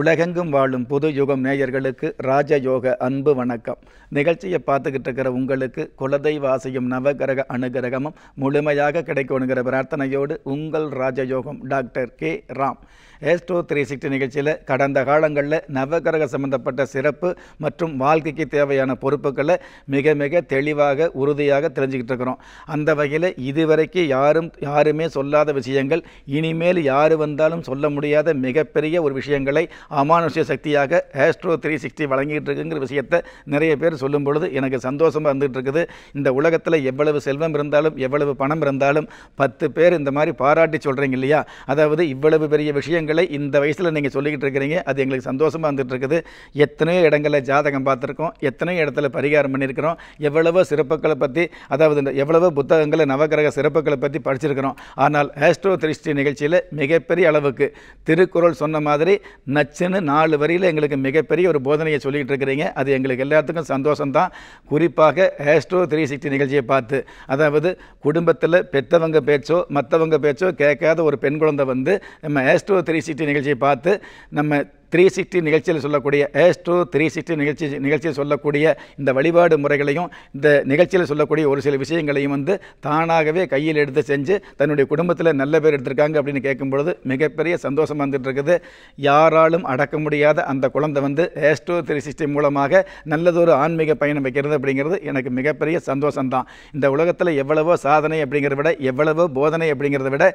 உலகெங்கும் வாழும் புது யுகம் நேயர்களுக்கு ராஜயோக அன்பு வணக்கம் நிகழ்ச்சியை பார்த்துக்கிட்டு இருக்கிற உங்களுக்கு குலதெய்வ ஆசையும் நவகிரக அனுகிரகமும் முழுமையாக கிடைக்கணுங்கிற பிரார்த்தனையோடு உங்கள் ராஜயோகம் doctor K Ram astro three sixty நிகழ்ச்சியில் கடந்த காலங்களில் நவகிரக சம்பந்தப்பட்ட சிறப்பு மற்றும் வாழ்க்கைக்கு தேவையான பொறுப்புகளை மிக மிக தெளிவாக உறுதியாக தெரிஞ்சுக்கிட்டு இருக்கிறோம் அந்த வகையில் இதுவரைக்கும் யாரும் யாருமே சொல்லாத விஷயங்கள் இனிமேல் யார் வந்தாலும் சொல்ல முடியாத மிகப்பெரிய ஒரு விஷயங்களை அமானுஷ்ய சக்தியாக ஆஸ்ட்ரோ த்ரீ சிக்ஸ்டி வழங்கிட்டு இருக்குங்கிற விஷயத்தை நிறைய பேர் சொல்லும் பொழுது எனக்கு சந்தோஷமாக இருந்துகிட்டு இருக்குது இந்த உலகத்தில் எவ்வளவு செல்வம் இருந்தாலும் எவ்வளவு பணம் இருந்தாலும் பத்து பேர் இந்த மாதிரி பாராட்டி சொல்கிறீங்க இல்லையா அதாவது இவ்வளவு பெரிய விஷயங்களை இந்த வயசில் நீங்கள் சொல்லிக்கிட்டு இருக்கிறீங்க அது எங்களுக்கு சந்தோஷமாக இருந்துகிட்டு இருக்குது எத்தனையோ இடங்களில் ஜாதகம் பார்த்துருக்கோம் எத்தனையோ இடத்துல பரிகாரம் பண்ணியிருக்கிறோம் எவ்வளவோ சிறப்புகளை பற்றி அதாவது இந்த எவ்வளவோ புத்தகங்களை நவகிரக சிறப்புகளை பற்றி படிச்சிருக்கிறோம் ஆனால் ஆஸ்ட்ரோ திருஷ்டி நிகழ்ச்சியில் மிகப்பெரிய அளவுக்கு திருக்குறள் சொன்ன மாதிரி நச்சுன்னு நாலு வரியில் எங்களுக்கு மிகப்பெரிய ஒரு போதனையை சொல்லிக்கிட்டு இருக்கிறீங்க அது எங்களுக்கு எல்லாத்துக்கும் சந்தோஷம்தான் குறிப்பாக ஹேஸ்ட்ரோ த்ரீ சிக்ஸ்டி நிகழ்ச்சியை பார்த்து அதாவது குடும்பத்தில் பெற்றவங்க பேச்சோ மற்றவங்க பேச்சோ கேட்காத ஒரு பெண் குழந்தை வந்து நம்ம ஹேஸ்ட்ரோ த்ரீ சிக்ஸ்டி நிகழ்ச்சியை பார்த்து நம்ம த்ரீ சிக்ஸ்டி நிகழ்ச்சியில் சொல்லக்கூடிய ஏஸ் டூ த்ரீ சிக்ஸ்டி நிகழ்ச்சி நிகழ்ச்சியில் சொல்லக்கூடிய இந்த வழிபாடு முறைகளையும் இந்த நிகழ்ச்சியில் சொல்லக்கூடிய ஒரு சில விஷயங்களையும் வந்து தானாகவே கையில் எடுத்து செஞ்சு தன்னுடைய குடும்பத்தில் நல்ல பேர் எடுத்திருக்காங்க அப்படின்னு கேட்கும்பொழுது மிகப்பெரிய சந்தோஷம் வந்துட்டுருக்குது இருக்குது யாராலும் அடக்க முடியாத அந்த குழந்தை வந்து ஏஸ் டூ த்ரீ சிக்ஸ்டி மூலமாக நல்லதொரு ஆன்மீக பயணம் வைக்கிறது அப்படிங்கிறது எனக்கு மிகப்பெரிய சந்தோஷம்தான் இந்த உலகத்தில் எவ்வளவோ சாதனை அப்படிங்கிறத விட எவ்வளவோ போதனை அப்படிங்கிறத விட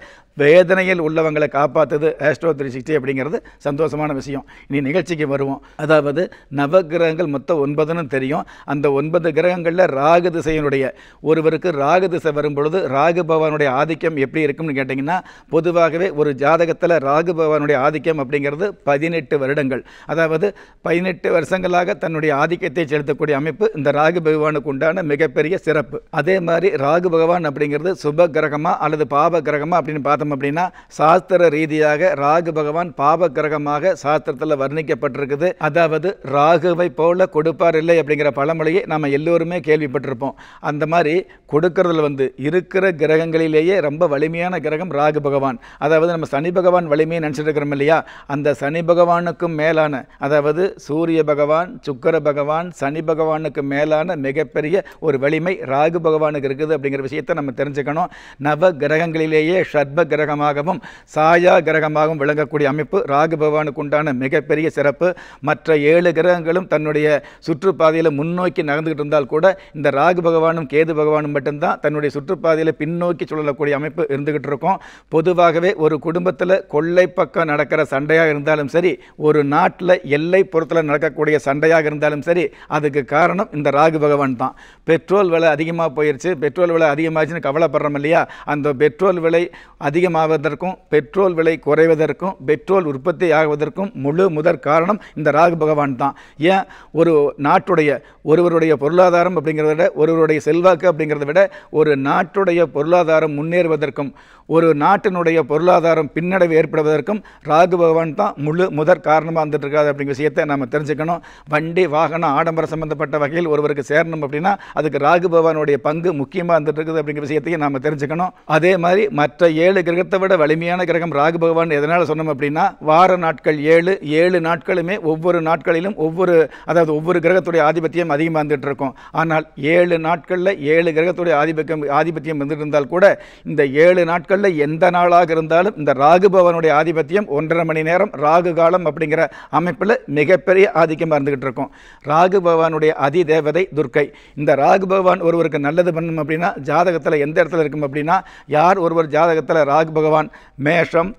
வேதனையில் உள்ளவங்களை காப்பாற்றுது ஏஸ்ட்ரோ த்ரீ சிக்ஸ்டி அப்படிங்கிறது சந்தோஷமான விஷயம் இனி நிகழ்ச்சிக்கு வருவோம் அதாவது நவகிரகங்கள் மொத்தம் ஒன்பதுன்னு தெரியும் அந்த ஒன்பது கிரகங்களில் ராகு திசையினுடைய ஒருவருக்கு ராகு திசை வரும் பொழுது ராகு பகவானுடைய ஆதிக்கம் எப்படி இருக்கும்னு கேட்டிங்கன்னா பொதுவாகவே ஒரு ஜாதகத்தில் ராகு பகவானுடைய ஆதிக்கம் அப்படிங்கிறது பதினெட்டு வருடங்கள் அதாவது பதினெட்டு வருஷங்களாக தன்னுடைய ஆதிக்கத்தை செலுத்தக்கூடிய அமைப்பு இந்த ராகு பகவானுக்கு உண்டான மிகப்பெரிய சிறப்பு அதே மாதிரி ராகு பகவான் அப்படிங்கிறது சுப கிரகமா அல்லது பாப கிரகமா அப்படின்னு பார்த்தோம் அப்படின்னா சாஸ்திர ரீதியாக ராகு பகவான் பாப கிரகமாக சாஸ்திர சாஸ்திரத்தில் வர்ணிக்கப்பட்டிருக்குது அதாவது ராகுவை போல கொடுப்பார் இல்லை அப்படிங்கிற பழமொழியை நாம் எல்லோருமே கேள்விப்பட்டிருப்போம் அந்த மாதிரி கொடுக்கறதுல வந்து இருக்கிற கிரகங்களிலேயே ரொம்ப வலிமையான கிரகம் ராகு பகவான் அதாவது நம்ம சனி பகவான் வலிமையை நினச்சிட்டு இருக்கிறோம் இல்லையா அந்த சனி பகவானுக்கும் மேலான அதாவது சூரிய பகவான் சுக்கர பகவான் சனி பகவானுக்கு மேலான மிகப்பெரிய ஒரு வலிமை ராகு பகவானுக்கு இருக்குது அப்படிங்கிற விஷயத்தை நம்ம தெரிஞ்சுக்கணும் நவ கிரகங்களிலேயே ஷர்ப கிரகமாகவும் சாயா கிரகமாகவும் விளங்கக்கூடிய அமைப்பு ராகு பகவானுக்கு உண்டான மிகப்பெரிய சிறப்பு மற்ற ஏழு கிரகங்களும் தன்னுடைய சுற்றுப்பாதையில் முன்னோக்கி நகர்ந்துகிட்டு இருந்தால் கூட இந்த ராகு பகவானும் கேது பகவானும் மட்டும்தான் தன்னுடைய சுற்றுப்பாதையில் பின்னோக்கி சுழலக்கூடிய அமைப்பு இருந்துகிட்டு இருக்கும் பொதுவாகவே ஒரு குடும்பத்தில் கொள்ளை பக்கம் நடக்கிற சண்டையாக இருந்தாலும் சரி ஒரு நாட்டில் எல்லை புறத்தில் நடக்கக்கூடிய சண்டையாக இருந்தாலும் சரி அதுக்கு காரணம் இந்த ராகு பகவான் தான் பெட்ரோல் விலை அதிகமாக போயிடுச்சு பெட்ரோல் விலை அதிகமாகிடுச்சுன்னு கவலைப்படுறோம் இல்லையா அந்த பெட்ரோல் விலை அதிகமாவதற்கும் பெட்ரோல் விலை குறைவதற்கும் பெட்ரோல் உற்பத்தி ஆகுவதற்கும் முழு முதற் காரணம் இந்த ராகு பகவான் தான் ஏன் ஒரு நாட்டுடைய ஒருவருடைய பொருளாதாரம் அப்படிங்கிறத விட ஒருவருடைய செல்வாக்கு அப்படிங்கிறத விட ஒரு நாட்டுடைய பொருளாதாரம் முன்னேறுவதற்கும் ஒரு நாட்டினுடைய பொருளாதாரம் பின்னடைவு ஏற்படுவதற்கும் ராகு பகவான் தான் முழு முதற் காரணமாக வந்துட்டு இருக்காது அப்படிங்கிற விஷயத்தை நம்ம தெரிஞ்சுக்கணும் வண்டி வாகனம் ஆடம்பரம் சம்மந்தப்பட்ட வகையில் ஒருவருக்கு சேரணும் அப்படின்னா அதுக்கு ராகு பகவானுடைய பங்கு முக்கியமாக வந்துட்டு இருக்குது அப்படிங்கிற விஷயத்தையும் நாம் தெரிஞ்சுக்கணும் அதே மாதிரி மற்ற ஏழு கிரகத்தை விட வலிமையான கிரகம் ராகு பகவான் எதனால் சொன்னோம் அப்படின்னா வார நாட்கள் ஏழு ஏழு நாட்களுமே ஒவ்வொரு நாட்களிலும் ஒவ்வொரு அதாவது ஒவ்வொரு கிரகத்துடைய ஆதிபத்தியம் அதிகமாக இருந்துகிட்டு இருக்கும் ஆனால் ஏழு நாட்களில் ஏழு கிரகத்துடைய ஆதிபத்தியம் ஆதிபத்தியம் வந்துட்டு இருந்தால் கூட இந்த ஏழு நாட்களில் எந்த நாளாக இருந்தாலும் இந்த ராகுபவனுடைய ஆதிபத்தியம் ஒன்றரை மணி நேரம் ராகு காலம் அப்படிங்கிற அமைப்பில் மிகப்பெரிய ஆதிக்கமாக இருந்துகிட்டு இருக்கும் ராகு பகவானுடைய அதி தேவதை துர்க்கை இந்த ராகு பகவான் ஒருவருக்கு நல்லது பண்ணும் அப்படின்னா ஜாதகத்தில் எந்த இடத்துல இருக்கும் அப்படின்னா யார் ஒருவர் ஜாதகத்தில் ராகு பகவான் மேஷம்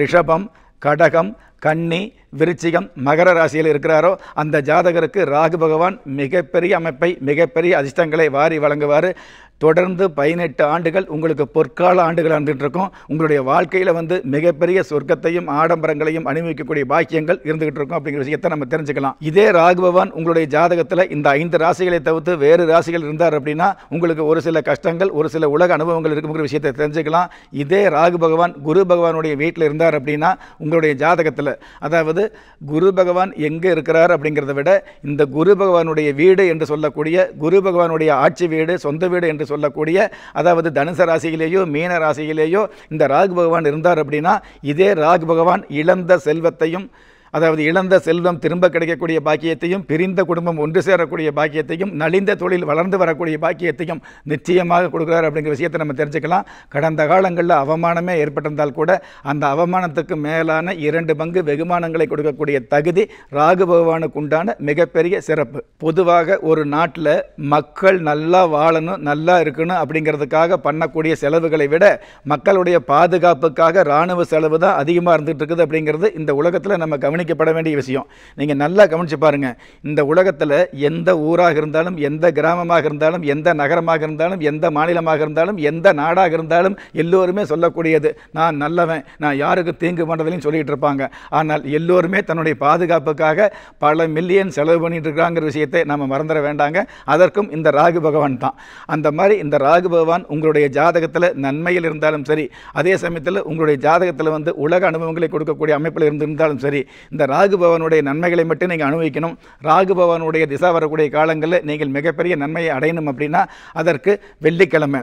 ரிஷபம் கடகம் கன்னி விருச்சிகம் மகர ராசியில் இருக்கிறாரோ அந்த ஜாதகருக்கு ராகு பகவான் மிகப்பெரிய அமைப்பை மிகப்பெரிய அதிர்ஷ்டங்களை வாரி வழங்குவார் தொடர்ந்து பதினெட்டு ஆண்டுகள் உங்களுக்கு பொற்கால ஆண்டுகள் இருந்துகிட்ருக்கும் உங்களுடைய வாழ்க்கையில் வந்து மிகப்பெரிய சொர்க்கத்தையும் ஆடம்பரங்களையும் அனுபவிக்கக்கூடிய பாக்கியங்கள் இருந்துகிட்டு இருக்கும் அப்படிங்கிற விஷயத்தை நம்ம தெரிஞ்சுக்கலாம் இதே ராகுபவான் உங்களுடைய ஜாதகத்தில் இந்த ஐந்து ராசிகளை தவிர்த்து வேறு ராசிகள் இருந்தார் அப்படின்னா உங்களுக்கு ஒரு சில கஷ்டங்கள் ஒரு சில உலக அனுபவங்கள் இருக்குங்கிற விஷயத்தை தெரிஞ்சுக்கலாம் இதே ராகு பகவான் குரு பகவானுடைய வீட்டில் இருந்தார் அப்படின்னா உங்களுடைய ஜாதகத்தில் அதாவது குரு பகவான் எங்கே இருக்கிறார் அப்படிங்கிறத விட இந்த குரு பகவானுடைய வீடு என்று சொல்லக்கூடிய குரு பகவானுடைய ஆட்சி வீடு சொந்த வீடு என்று என்று சொல்லக்கூடிய அதாவது தனுச ராசியிலேயோ மீன ராசியிலேயோ இந்த ராகு பகவான் இருந்தார் அப்படின்னா இதே ராகு பகவான் இழந்த செல்வத்தையும் அதாவது இழந்த செல்வம் திரும்ப கிடைக்கக்கூடிய பாக்கியத்தையும் பிரிந்த குடும்பம் ஒன்று சேரக்கூடிய பாக்கியத்தையும் நலிந்த தொழில் வளர்ந்து வரக்கூடிய பாக்கியத்தையும் நிச்சயமாக கொடுக்குறார் அப்படிங்கிற விஷயத்தை நம்ம தெரிஞ்சுக்கலாம் கடந்த காலங்களில் அவமானமே ஏற்பட்டிருந்தால் கூட அந்த அவமானத்துக்கு மேலான இரண்டு பங்கு வெகுமானங்களை கொடுக்கக்கூடிய தகுதி ராகு பகவானுக்கு உண்டான மிகப்பெரிய சிறப்பு பொதுவாக ஒரு நாட்டில் மக்கள் நல்லா வாழணும் நல்லா இருக்கணும் அப்படிங்கிறதுக்காக பண்ணக்கூடிய செலவுகளை விட மக்களுடைய பாதுகாப்புக்காக இராணுவ செலவு தான் அதிகமாக இருந்துகிட்டு இருக்குது அப்படிங்கிறது இந்த உலகத்தில் நம்ம கவனிக்க கவனிக்கப்பட வேண்டிய விஷயம் நீங்கள் நல்லா கவனித்து பாருங்கள் இந்த உலகத்தில் எந்த ஊராக இருந்தாலும் எந்த கிராமமாக இருந்தாலும் எந்த நகரமாக இருந்தாலும் எந்த மாநிலமாக இருந்தாலும் எந்த நாடாக இருந்தாலும் எல்லோருமே சொல்லக்கூடியது நான் நல்லவன் நான் யாருக்கு தீங்கு பண்ணுறதுலையும் சொல்லிகிட்டு இருப்பாங்க ஆனால் எல்லோருமே தன்னுடைய பாதுகாப்புக்காக பல மில்லியன் செலவு பண்ணிட்டு இருக்கிறாங்கிற விஷயத்தை நம்ம மறந்துட வேண்டாங்க அதற்கும் இந்த ராகு பகவான் தான் அந்த மாதிரி இந்த ராகு பகவான் உங்களுடைய ஜாதகத்தில் நன்மையில் இருந்தாலும் சரி அதே சமயத்தில் உங்களுடைய ஜாதகத்தில் வந்து உலக அனுபவங்களை கொடுக்கக்கூடிய அமைப்பில் இருந்திருந்தாலும் சரி இந்த ராகு பவனுடைய நன்மைகளை மட்டும் நீங்கள் அனுபவிக்கணும் ராகு பவனுடைய திசா வரக்கூடிய காலங்களில் நீங்கள் மிகப்பெரிய நன்மையை அடையணும் அப்படின்னா அதற்கு வெள்ளிக்கிழமை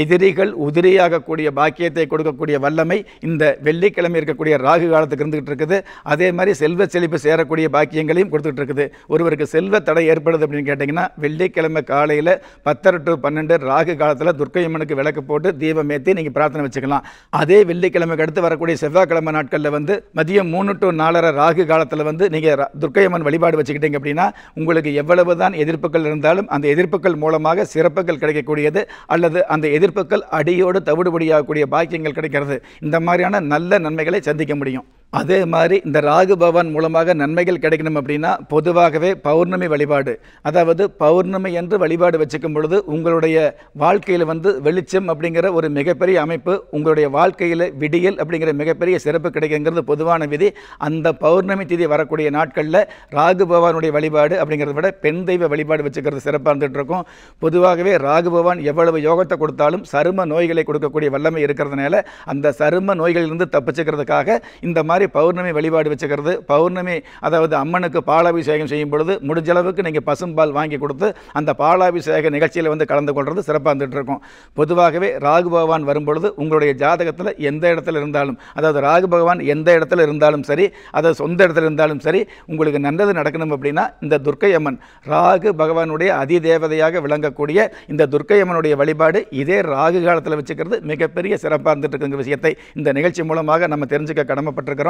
எதிரிகள் உதிரியாகக்கூடிய பாக்கியத்தை கொடுக்கக்கூடிய வல்லமை இந்த வெள்ளிக்கிழமை இருக்கக்கூடிய ராகு காலத்துக்கு இருந்துகிட்டு இருக்குது அதே மாதிரி செல்வ செழிப்பு சேரக்கூடிய பாக்கியங்களையும் கொடுத்துட்டு இருக்குது ஒருவருக்கு செல்வ தடை ஏற்படுது அப்படின்னு கேட்டிங்கன்னா வெள்ளிக்கிழமை காலையில் பத்தரை டு பன்னெண்டு ராகு காலத்தில் துர்க்கையம்மனுக்கு விளக்கு போட்டு தீபம் ஏற்றி நீங்கள் பிரார்த்தனை வச்சுக்கலாம் அதே வெள்ளிக்கிழமைக்கு அடுத்து வரக்கூடிய செவ்வாய்க்கிழமை நாட்களில் வந்து மதியம் மூணு டு நாலரை ராகு காலத்தில் வந்து நீங்கள் துர்க்கையம்மன் வழிபாடு வச்சுக்கிட்டீங்க அப்படின்னா உங்களுக்கு எவ்வளவு தான் எதிர்ப்புகள் இருந்தாலும் அந்த எதிர்ப்புகள் மூலமாக சிறப்புகள் கிடைக்கக்கூடியது அல்லது அந்த எதிர்ப்புகள் அடியோடு தவிடுபடியாகக்கூடிய பாக்கியங்கள் கிடைக்கிறது இந்த மாதிரியான நல்ல நன்மைகளை சந்திக்க முடியும் அதே மாதிரி இந்த ராகு பகவான் மூலமாக நன்மைகள் கிடைக்கணும் அப்படின்னா பொதுவாகவே பௌர்ணமி வழிபாடு அதாவது பௌர்ணமி என்று வழிபாடு வச்சுக்கும் பொழுது உங்களுடைய வாழ்க்கையில் வந்து வெளிச்சம் அப்படிங்கிற ஒரு மிகப்பெரிய அமைப்பு உங்களுடைய வாழ்க்கையில் விடியல் அப்படிங்கிற மிகப்பெரிய சிறப்பு கிடைக்குங்கிறது பொதுவான விதி அந்த பௌர்ணமி திதி வரக்கூடிய நாட்களில் ராகு பகவானுடைய வழிபாடு அப்படிங்கிறத விட பெண் தெய்வ வழிபாடு வச்சுக்கிறது சிறப்பாக இருந்துகிட்டு இருக்கும் பொதுவாகவே ராகு பகவான் எவ்வளவு யோகத்தை கொடுத்தாலும் சரும நோய்களை கொடுக்கக்கூடிய வல்லமை இருக்கிறதுனால அந்த சரும நோய்களிலிருந்து தப்பிச்சுக்கிறதுக்காக இந்த மாதிரி மாதிரி பௌர்ணமி வழிபாடு வச்சுக்கிறது பௌர்ணமி அதாவது அம்மனுக்கு பாலாபிஷேகம் செய்யும் பொழுது முடிஞ்ச அளவுக்கு நீங்கள் பசும்பால் வாங்கி கொடுத்து அந்த பாலாபிஷேக நிகழ்ச்சியில் வந்து கலந்து கொள்வது சிறப்பாக இருந்துட்டு இருக்கும் பொதுவாகவே ராகு பகவான் வரும்பொழுது உங்களுடைய ஜாதகத்தில் எந்த இடத்துல இருந்தாலும் அதாவது ராகு பகவான் எந்த இடத்துல இருந்தாலும் சரி அதாவது சொந்த இடத்துல இருந்தாலும் சரி உங்களுக்கு நல்லது நடக்கணும் அப்படின்னா இந்த துர்க்கை அம்மன் ராகு பகவானுடைய அதி தேவதையாக விளங்கக்கூடிய இந்த துர்க்கை அம்மனுடைய வழிபாடு இதே ராகு காலத்தில் வச்சுக்கிறது மிகப்பெரிய சிறப்பாக இருந்துட்டு இருக்கிற விஷயத்தை இந்த நிகழ்ச்சி மூலமாக நம்ம தெரிஞ்சுக்க கடமைப்பட்டிருக்கிறோம்